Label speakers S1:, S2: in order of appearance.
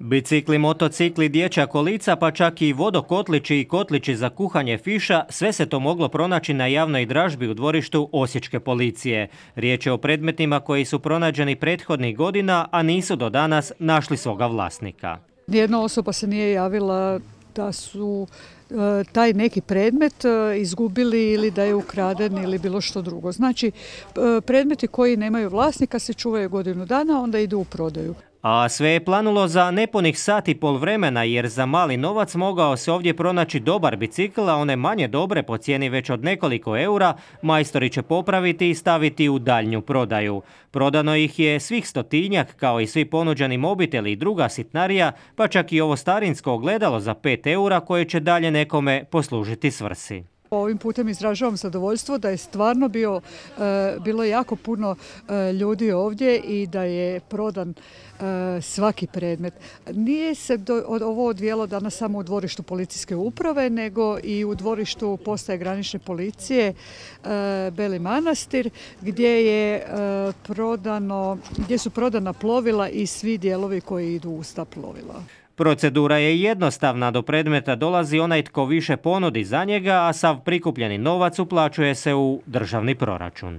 S1: Bicikli, motocikli, dječja kolica, pa čak i vodokotlići i kotlići za kuhanje fiša, sve se to moglo pronaći na javnoj dražbi u dvorištu Osječke policije. Riječ je o predmetima koji su pronađeni prethodnih godina, a nisu do danas našli svoga vlasnika.
S2: Nijedna osoba se nije javila da su e, taj neki predmet e, izgubili ili da je ukraden ili bilo što drugo. Znači, e, predmeti koji nemaju vlasnika se čuvaju godinu dana, onda idu u prodaju.
S1: A sve je planulo za nepunih sat i pol vremena jer za mali novac mogao se ovdje pronaći dobar bicikl, a one manje dobre po cijeni već od nekoliko eura majstori će popraviti i staviti u daljnju prodaju. Prodano ih je svih stotinjak kao i svi ponuđani mobiteli i druga sitnarija pa čak i ovo starinsko ogledalo za 5 eura koje će dalje nekome poslužiti svrsi.
S2: Ovim putem izražavam zadovoljstvo da je stvarno bio, e, bilo jako puno e, ljudi ovdje i da je prodan e, svaki predmet. Nije se ovo odvijelo danas samo u dvorištu policijske uprave, nego i u dvorištu postaje granične policije Beli Manastir, gdje, je prodano, gdje su prodana plovila i svi dijelovi koji idu uz ta plovila.
S1: Procedura je jednostavna, do predmeta dolazi onaj tko više ponudi za njega, a sav prikupljeni novac uplaćuje se u državni proračun.